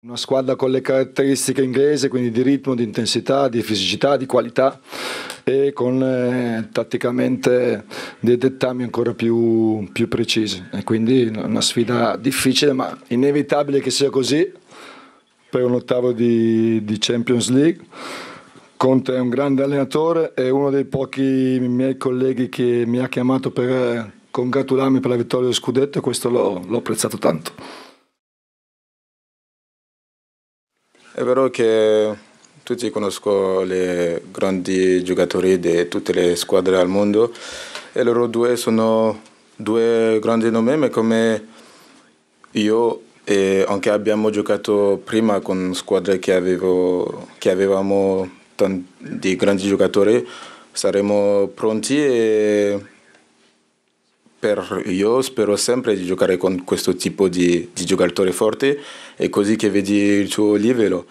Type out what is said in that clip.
Una squadra con le caratteristiche inglese, quindi di ritmo, di intensità, di fisicità, di qualità e con eh, tatticamente dei dettami ancora più, più precisi. E quindi una sfida difficile ma inevitabile che sia così per un ottavo di, di Champions League. Conte è un grande allenatore, è uno dei pochi miei colleghi che mi ha chiamato per congratularmi per la vittoria del scudetto e questo l'ho apprezzato tanto. È vero che tutti conoscono i grandi giocatori di tutte le squadre al mondo e loro due sono due grandi nomi, ma come io e anche abbiamo giocato prima con squadre che, avevo, che avevamo tanti grandi giocatori, saremo pronti e per io spero sempre di giocare con questo tipo di, di giocatore forte e così che vedi il tuo livello.